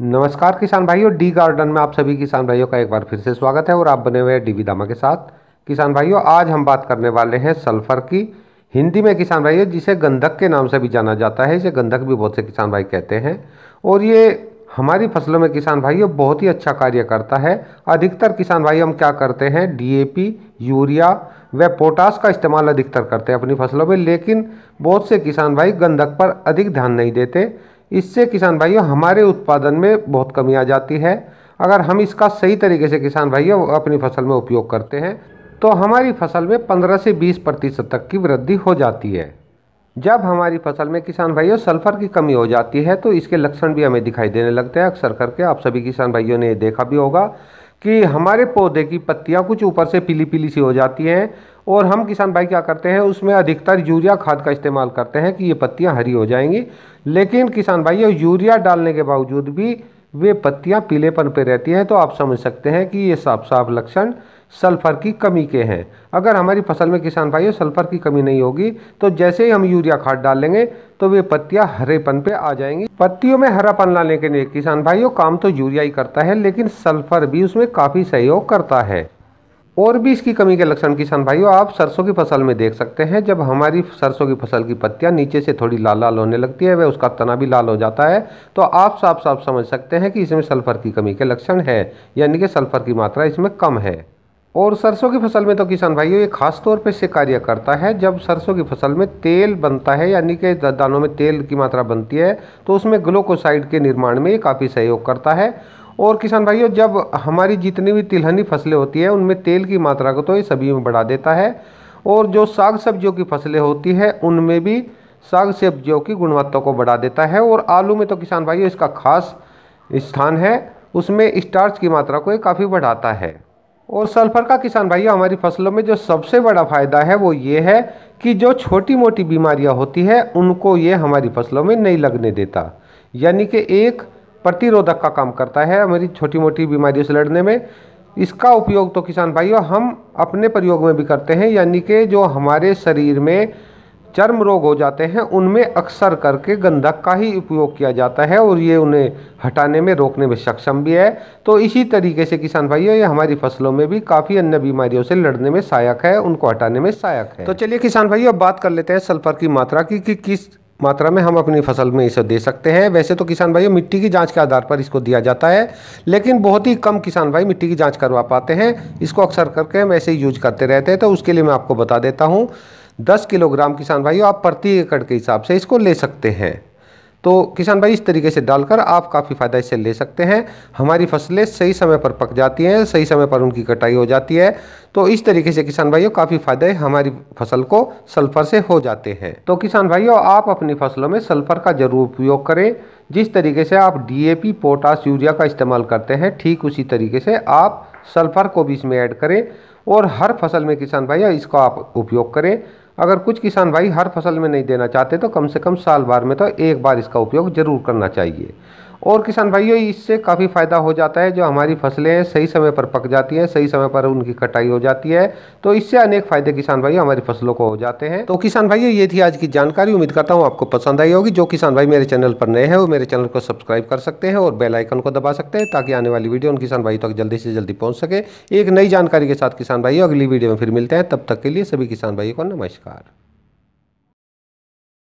नमस्कार किसान भाइयों डी गार्डन में आप सभी किसान भाइयों का एक बार फिर से स्वागत है और आप बने हुए हैं डीवी दामा के साथ किसान भाइयों आज हम बात करने वाले हैं सल्फर की हिंदी में किसान भाइयों जिसे गंधक के नाम से भी जाना जाता है इसे गंधक भी बहुत से किसान भाई कहते हैं और ये हमारी फसलों में किसान भाइयों बहुत ही अच्छा कार्य करता है अधिकतर किसान भाई हम क्या करते हैं डी यूरिया व पोटास का इस्तेमाल अधिकतर करते हैं अपनी फसलों में लेकिन बहुत से किसान भाई गंधक पर अधिक ध्यान नहीं देते इससे किसान भाइयों हमारे उत्पादन में बहुत कमी आ जाती है अगर हम इसका सही तरीके से किसान भाइयों अपनी फसल में उपयोग करते हैं तो हमारी फसल में 15 से 20 प्रतिशत तक की वृद्धि हो जाती है जब हमारी फसल में किसान भाइयों सल्फर की कमी हो जाती है तो इसके लक्षण भी हमें दिखाई देने लगते हैं अक्सर करके आप सभी किसान भाइयों ने देखा भी होगा कि हमारे पौधे की पत्तियाँ कुछ ऊपर से पीली पीली सी हो जाती हैं और हम किसान भाई क्या करते हैं उसमें अधिकतर यूरिया खाद का इस्तेमाल करते हैं कि ये पत्तियाँ हरी हो जाएंगी लेकिन किसान भाई यूरिया डालने के बावजूद भी वे पत्तियाँ पीलेपन पर रहती हैं तो आप समझ सकते हैं कि ये साफ साफ लक्षण सल्फ़र की कमी के हैं अगर हमारी फसल में किसान भाइयों सल्फ़र की कमी नहीं होगी तो जैसे ही हम यूरिया खाद डालेंगे तो वे पत्तियां हरेपन पे आ जाएंगी पत्तियों में हरापन लाने के लिए किसान भाइयों काम तो यूरिया ही करता है लेकिन सल्फ़र भी उसमें काफ़ी सहयोग करता है और भी इसकी कमी के लक्षण किसान भाइयों आप सरसों की फसल में देख सकते हैं जब हमारी सरसों की फसल की पत्तियां नीचे से थोड़ी लाल लाल होने लगती है वह उसका तना भी लाल हो जाता है तो आप साफ साफ समझ सकते हैं कि इसमें सल्फर की कमी के लक्षण है यानी कि सल्फर की मात्रा इसमें कम है और सरसों की फसल में तो किसान भाइयों ये खास तौर पे इससे कार्य करता है जब सरसों की फसल में तेल बनता है यानी कि दानों में तेल की मात्रा बनती है तो उसमें ग्लूकोसाइड के निर्माण में ये काफ़ी सहयोग करता है और किसान भाइयों जब हमारी जितनी भी तिलहनी फसलें होती हैं उनमें तेल की मात्रा को तो ये सभी में बढ़ा देता है और जो साग सब्जियों की फसलें होती है उनमें भी साग सब्जियों की गुणवत्ता को बढ़ा देता है और आलू में तो किसान भाइयों इसका खास स्थान है उसमें स्टार्च की मात्रा को ये काफ़ी बढ़ाता है और सल्फ़र का किसान भाइयों हमारी फसलों में जो सबसे बड़ा फ़ायदा है वो ये है कि जो छोटी मोटी बीमारियां होती है उनको ये हमारी फसलों में नहीं लगने देता यानी कि एक प्रतिरोधक का काम करता है हमारी छोटी मोटी बीमारियों से लड़ने में इसका उपयोग तो किसान भाइयों हम अपने प्रयोग में भी करते हैं यानी कि जो हमारे शरीर में चर्म रोग हो जाते हैं उनमें अक्सर करके गंधक का ही उपयोग किया जाता है और ये उन्हें हटाने में रोकने में सक्षम भी है तो इसी तरीके से किसान भाइयों ये हमारी फसलों में भी काफ़ी अन्य बीमारियों से लड़ने में सहायक है उनको हटाने में सहायक है तो चलिए किसान भाइयों अब बात कर लेते हैं सल्फर की मात्रा की कि किस मात्रा में हम अपनी फसल में इसे दे सकते हैं वैसे तो किसान भाइयों मिट्टी की जांच के आधार पर इसको दिया जाता है लेकिन बहुत ही कम किसान भाई मिट्टी की जांच करवा पाते हैं इसको अक्सर करके हम ऐसे ही यूज करते रहते हैं तो उसके लिए मैं आपको बता देता हूँ दस किलोग्राम किसान भाइयों आप प्रति एकड़ के हिसाब से इसको ले सकते हैं तो किसान भाई इस तरीके से डालकर आप काफ़ी फ़ायदा इससे ले सकते हैं हमारी फसलें सही समय पर पक जाती हैं सही समय पर उनकी कटाई हो जाती है तो इस तरीके से किसान भाइयों काफ़ी फ़ायदे हमारी फसल को सल्फर से हो जाते हैं तो किसान भाइयों आप अपनी फसलों में सल्फर का जरूर उपयोग करें जिस तरीके से आप पी पोटास यूरिया का इस्तेमाल करते हैं ठीक उसी तरीके से आप सल्फर को भी इसमें ऐड करें और हर फसल में किसान भाइयों इसका आप उपयोग करें अगर कुछ किसान भाई हर फसल में नहीं देना चाहते तो कम से कम साल भर में तो एक बार इसका उपयोग ज़रूर करना चाहिए और किसान भाइयों इससे काफ़ी फ़ायदा हो जाता है जो हमारी फसलें सही समय पर पक जाती हैं सही समय पर उनकी कटाई हो जाती है तो इससे अनेक फ़ायदे किसान भाइयों हमारी फसलों को हो जाते हैं तो किसान भाइयों ये थी आज की जानकारी उम्मीद करता हूँ आपको पसंद आई होगी जो किसान भाई मेरे चैनल पर नए हैं वो मेरे चैनल को सब्सक्राइब कर सकते हैं और बेलाइकन को दबा सकते हैं ताकि आने वाली वीडियो उन किसान भाई तक जल्दी से जल्दी पहुँच सके एक नई जानकारी के साथ किसान भाइयों अगली वीडियो में फिर मिलते हैं तब तक के लिए सभी किसान भाइयों को नमस्कार